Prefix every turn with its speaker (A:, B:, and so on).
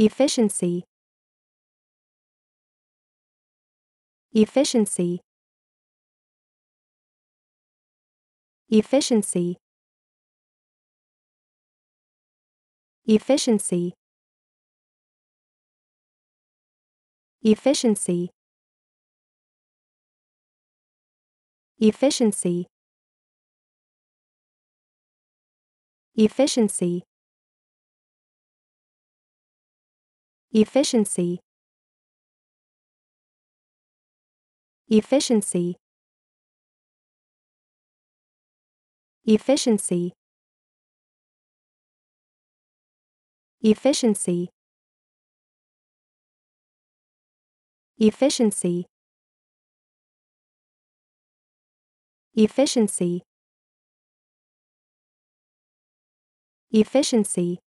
A: Efficiency Efficiency Efficiency Efficiency Efficiency Efficiency Efficiency efficiency efficiency efficiency efficiency efficiency efficiency efficiency